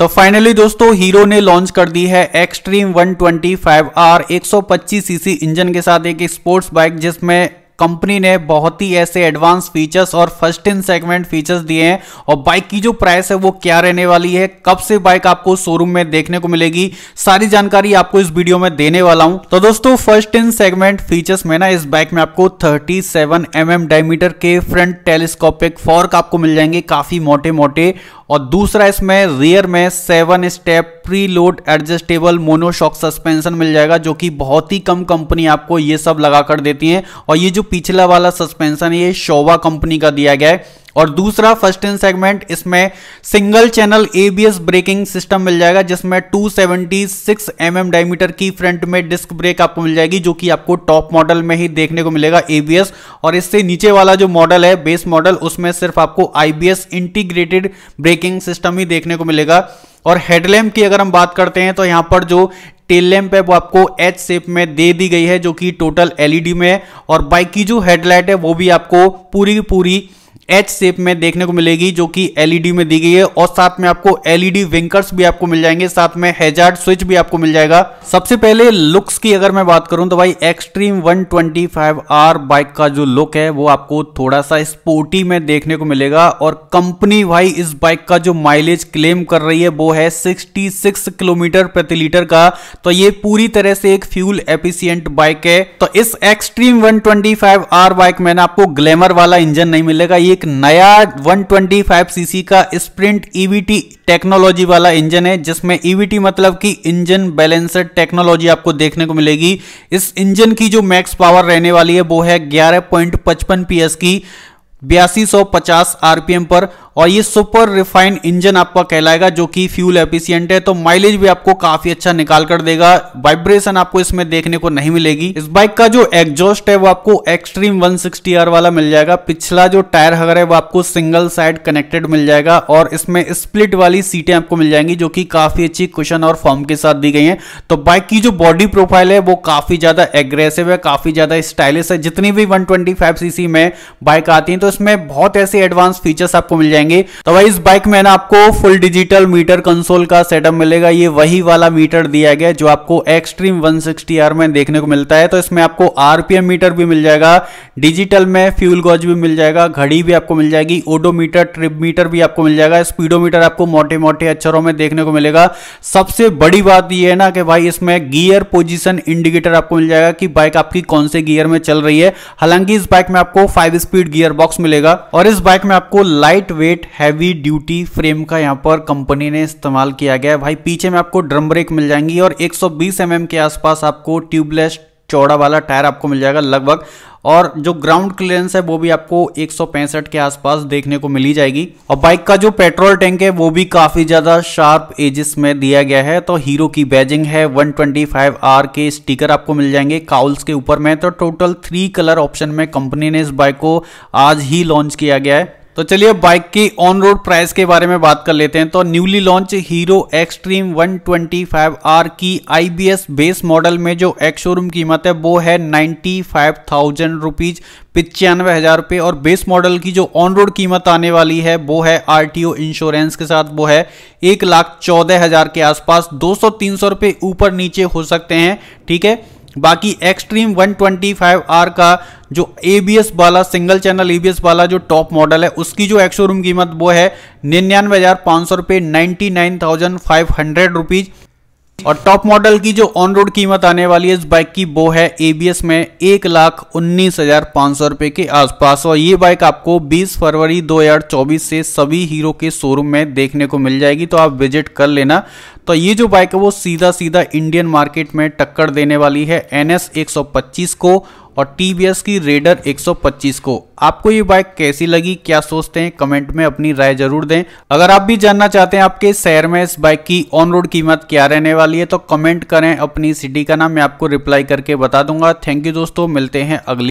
तो फाइनली दोस्तों हीरो ने लॉन्च कर दी है एक्सट्रीम 125 आर 125 सीसी इंजन के साथ एक स्पोर्ट्स बाइक जिसमें कंपनी ने बहुत ही ऐसे एडवांस फीचर्स और फर्स्ट इन सेगमेंट फीचर्स दिए हैं और बाइक की जो प्राइस है वो क्या रहने वाली है कब से बाइक आपको शोरूम में देखने को मिलेगी सारी जानकारी आपको इस वीडियो में देने वाला हूं तो दोस्तों फर्स्ट इन सेगमेंट फीचर्स में ना इस बाइक में आपको थर्टी सेवन mm डायमीटर के फ्रंट टेलीस्कोपिक फॉर्क आपको मिल जाएंगे काफी मोटे मोटे और दूसरा इसमें रियर में seven step pre load adjustable monoshock suspension मिल जाएगा जो कि बहुत ही कम कंपनी आपको ये सब लगा कर देती है और ये जो पिछला वाला सस्पेंशन ये शोवा कंपनी का दिया गया है और दूसरा फर्स्ट इन सेगमेंट इसमें single channel ABS braking system मिल जाएगा जिसमें 276 सेवेंटी डायमीटर की फ्रंट में डिस्क ब्रेक आपको मिल जाएगी जो कि आपको टॉप मॉडल में ही देखने को मिलेगा एबीएस और इससे नीचे वाला जो मॉडल है बेस मॉडल उसमें सिर्फ आपको आईबीएस इंटीग्रेटेड ब्रेकिंग सिस्टम ही देखने को मिलेगा और हेडलैम्प की अगर हम बात करते हैं तो यहाँ पर जो टेल लैंप है वो आपको एच शेप में दे दी गई है जो कि टोटल एलईडी में है और बाइक की जो हेडलाइट है वो भी आपको पूरी पूरी एच शेप में देखने को मिलेगी जो कि एलईडी e में दी गई है और साथ में आपको एलईडी विंकर्स e भी आपको मिल जाएंगे साथ में हेजार्ड स्विच भी आपको मिल जाएगा सबसे पहले लुक्स की अगर मैं बात करूं तो भाई एक्सट्रीम 125R बाइक का जो लुक है वो आपको थोड़ा सा स्पोर्टी में देखने को मिलेगा और कंपनी भाई इस बाइक का जो माइलेज क्लेम कर रही है वो है 66 किलोमीटर प्रति लीटर का तो ये पूरी तरह से एक फ्यूल एफिशियंट बाइक है तो इस एक्सट्रीम 125R बाइक में ना आपको ग्लैमर वाला इंजन नहीं मिलेगा ये एक नया 125 सीसी का स्प्रिंट ईवीटी e टेक्नोलॉजी वाला इंजन है जिसमें ईवीटी e मतलब कि इंजन बैलेंसर टेक्नोलॉजी आपको देखने को मिलेगी इस इंजन की जो मैक्स पावर रहने वाली है वो है 11.55 पीएस की बयासी आरपीएम पर और ये सुपर रिफाइंड इंजन आपका कहलाएगा जो कि फ्यूल एफिशिएंट है तो माइलेज भी आपको काफी अच्छा निकाल कर देगा वाइब्रेशन आपको इसमें देखने को नहीं मिलेगी इस बाइक का जो एग्जॉस्ट है वो आपको एक्सट्रीम सिक्सटी आर वाला मिल जाएगा पिछला जो टायर हगर है वो आपको सिंगल साइड कनेक्टेड मिल जाएगा और इसमें स्प्लिट वाली सीटें आपको मिल जाएंगी जो की काफी अच्छी क्वेश्चन और फॉर्म के साथ दी गई है तो बाइक की जो बॉडी प्रोफाइल है वो काफी ज्यादा एग्रेसिव है काफी ज्यादा स्टाइलिश है जितनी भी वन सीसी में बाइक आती है तो इसमें बहुत ऐसे एडवांस फीचर्स आपको मिल जाएंगे जाएंगे तो भाई इस बाइक में ना आपको फुल डिजिटल मीटर कंसोल का सेटअप मिलेगा ये वही वाला मीटर दिया गया जो आपको एक्सट्रीम 160R में देखने को मिलता है तो इसमें आपको आरपीएम मीटर भी मिल जाएगा डिजिटल में फ्यूल गॉज भी मिल जाएगा घड़ी भी आपको मिल जाएगी ओडोमीटर ट्रिप मीटर भी आपको मिल जाएगा स्पीडोमीटर आपको मोटे मोटे अक्षरों में देखने को मिलेगा सबसे बड़ी बात यह है ना कि भाई इसमें गियर पोजिशन इंडिकेटर आपको मिल जाएगा कि बाइक आपकी कौन से गियर में चल रही है हालांकि इस बाइक में आपको फाइव स्पीड गियर बॉक्स मिलेगा और इस बाइक में आपको light weight weight heavy duty frame का यहाँ पर कंपनी ने इस्तेमाल किया गया है भाई पीछे में आपको ड्रम ब्रेक मिल जाएंगी और 120 सौ mm के आसपास आपको ट्यूबलेस चौड़ा वाला टायर आपको मिल जाएगा लगभग और जो ग्राउंड क्लियरेंस है वो भी आपको एक के आसपास देखने को मिली जाएगी और बाइक का जो पेट्रोल टैंक है वो भी काफी ज्यादा शार्प एजिस में दिया गया है तो हीरो की बैजिंग है 125 आर के स्टिकर आपको मिल जाएंगे काउल्स के ऊपर में तो टोटल थ्री कलर ऑप्शन में कंपनी ने इस बाइक को आज ही लॉन्च किया गया है तो चलिए बाइक की ऑन रोड प्राइस के बारे में बात कर लेते हैं तो newly launch hero extreme 125R की आईबीएस बेस मॉडल में जो एक्स शोरूम कीमत है वो है नाइन्टी फाइव थाउजेंड रुपीज पिचानवे हज़ार रुपये और बेस मॉडल की जो ऑन रोड कीमत आने वाली है वो है आरटीओ इंश्योरेंस के साथ वो है एक लाख चौदह हज़ार के आसपास दो सौ तीन सौ रुपये ऊपर नीचे हो सकते हैं ठीक है बाकी एक्सट्रीम फाइव आर का जो एबीएस वाला सिंगल चैनल एबीएस वाला जो टॉप मॉडल है उसकी जो एक कीमत वो है निन्यानवे हज़ार पाँच सौ रुपये ninety nine thousand five hundred rupees और टॉप मॉडल की जो ऑन रोड कीमत आने वाली है इस बाइक की वो है एबीएस में एक लाख उन्नीस हजार पांच सौ रुपए के आसपास और ये बाइक आपको 20 फरवरी 2024 से सभी हीरो के शोरूम में देखने को मिल जाएगी तो आप विजिट कर लेना तो ये जो बाइक है वो सीधा सीधा इंडियन मार्केट में टक्कर देने वाली है एन एस को और टी की रेडर 125 को आपको ये बाइक कैसी लगी क्या सोचते हैं कमेंट में अपनी राय जरूर दें अगर आप भी जानना चाहते हैं आपके शहर में इस बाइक की ऑन रोड कीमत क्या रहने वाली है तो कमेंट करें अपनी सिटी का नाम मैं आपको रिप्लाई करके बता दूंगा थैंक यू दोस्तों मिलते हैं अगली